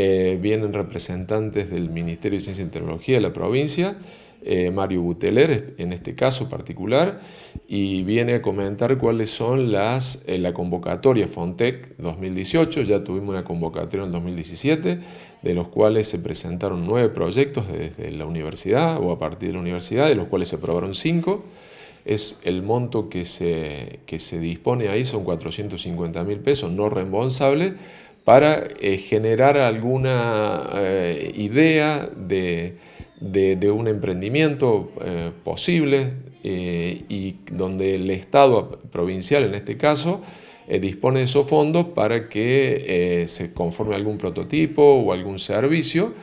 Eh, vienen representantes del Ministerio de Ciencia y Tecnología de la provincia, eh, Mario Buteler en este caso particular, y viene a comentar cuáles son las, eh, la convocatoria Fontec 2018, ya tuvimos una convocatoria en 2017, de los cuales se presentaron nueve proyectos desde la universidad o a partir de la universidad, de los cuales se aprobaron cinco es el monto que se, que se dispone ahí, son 450 mil pesos no reembolsable para eh, generar alguna eh, idea de, un emprendimiento eh, posible y donde el Estado provincial, en este caso, dispone de esos fondos para que se conforme algún prototipo o algún servicio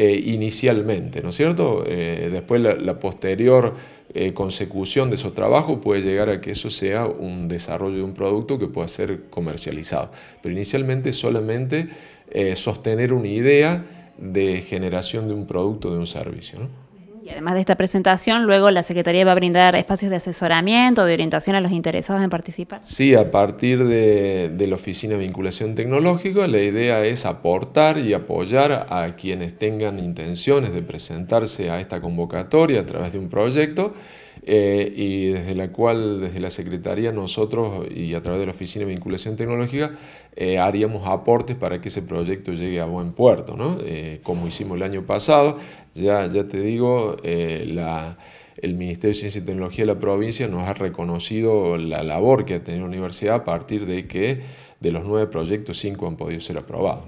eh, inicialmente, ¿no es cierto? Eh, después la, posterior eh, consecución de esos trabajos puede llegar a que eso sea un desarrollo de un producto que pueda ser comercializado. Pero inicialmente solamente sostener una idea de generación de un producto, de un servicio. ¿no? además de esta presentación, luego la Secretaría va a brindar espacios de asesoramiento, de orientación a los interesados en participar. Sí, a partir de, de la Oficina de Vinculación Tecnológica, la idea es aportar y apoyar a quienes tengan intenciones de presentarse a esta convocatoria a través de un proyecto eh, y desde la cual, desde la Secretaría, nosotros y a través de la Oficina de Vinculación Tecnológica, eh, haríamos aportes para que ese proyecto llegue a buen puerto, eh, como hicimos el año pasado. Ya, ya te digo, el Ministerio de Ciencia y Tecnología de la provincia nos ha reconocido la labor que ha tenido la universidad a partir de que de los nueve proyectos, cinco han podido ser aprobados.